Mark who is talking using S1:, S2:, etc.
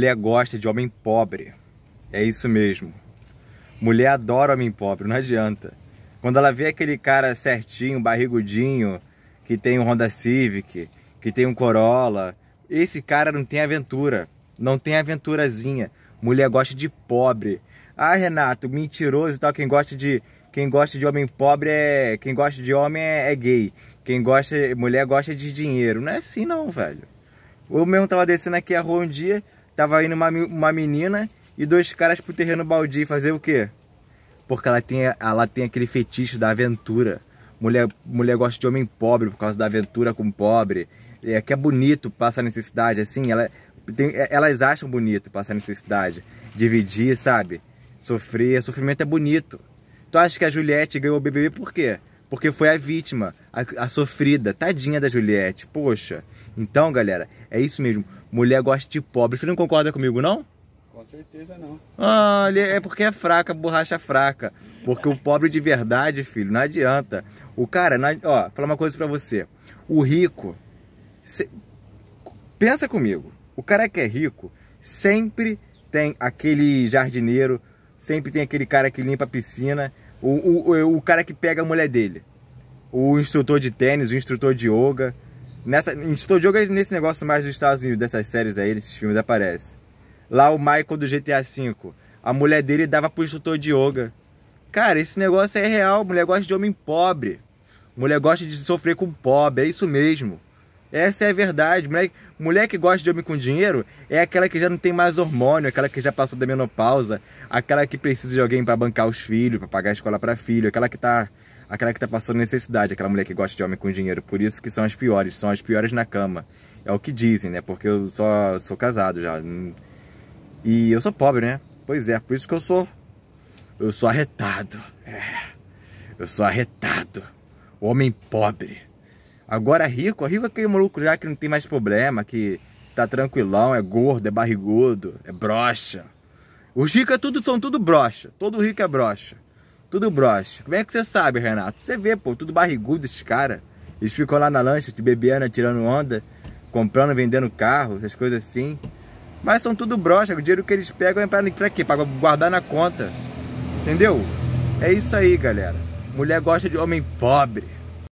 S1: Mulher gosta de homem pobre. É isso mesmo. Mulher adora homem pobre, não adianta. Quando ela vê aquele cara certinho, barrigudinho, que tem um Honda Civic, que tem um Corolla, esse cara não tem aventura. Não tem aventurazinha. Mulher gosta de pobre. Ah, Renato, mentiroso e tal. Quem gosta de, quem gosta de homem pobre é. Quem gosta de homem é, é gay. Quem gosta. Mulher gosta de dinheiro. Não é assim não, velho. Eu mesmo tava descendo aqui a rua um dia, tava indo uma, uma menina e dois caras pro terreno baldio fazer o quê? Porque ela tem, ela tem aquele fetiche da aventura. Mulher, mulher gosta de homem pobre por causa da aventura com pobre. É que é bonito passar necessidade, assim. Ela, tem, é, elas acham bonito passar necessidade. Dividir, sabe? Sofrer. Sofrimento é bonito. Tu acha que a Juliette ganhou o BBB por quê? porque foi a vítima, a, a, sofrida, tadinha da Juliette. Poxa. Então, galera, é isso mesmo mulher gosta de pobre. Você não concorda comigo, não? Com certeza não. Ah, é porque é fraca, borracha é fraca. Porque o pobre de verdade, filho, não adianta. O cara, não, ó, falar uma coisa pra você. O rico, se... pensa comigo. O cara que é rico sempre tem aquele jardineiro, sempre tem aquele cara que limpa a piscina, o, o, o cara que pega a mulher dele, o instrutor de tênis, o instrutor de yoga. Nessa, em Studio é nesse negócio mais dos Estados Unidos, dessas séries aí, esses filmes aparece. Lá o Michael do GTA V, a mulher dele dava pro instrutor de yoga. Cara, esse negócio é real, mulher gosta de homem pobre. Mulher gosta de sofrer com pobre, é isso mesmo. Essa é a verdade. Mulher, mulher que gosta de homem com dinheiro é aquela que já não tem mais hormônio, aquela que já passou da menopausa, aquela que precisa de alguém para bancar os filhos, para pagar a escola para filho, aquela que tá aquela que tá passando necessidade, aquela mulher que gosta de homem com dinheiro. Por isso que são as piores, são as piores na cama. É o que dizem, né? Porque eu só sou casado já. E eu sou pobre, né? Pois é, por isso que eu sou. Eu sou arretado. É. Eu sou arretado. Homem pobre. Agora rico, rico é aquele maluco já que não tem mais problema, que tá tranquilão, é gordo, é barrigudo, é brocha. Os ricos é tudo, são tudo brocha. Todo rico é brocha. Tudo broxa. Como é que você sabe, Renato? Você vê, pô, tudo barrigudo esses caras. Eles ficam lá na lancha, bebendo, tirando onda, comprando, vendendo carro, essas coisas assim. Mas são tudo broxa. O dinheiro que eles pegam é pra, pra quê? Pra guardar na conta. Entendeu? É isso aí, galera. Mulher gosta de homem pobre.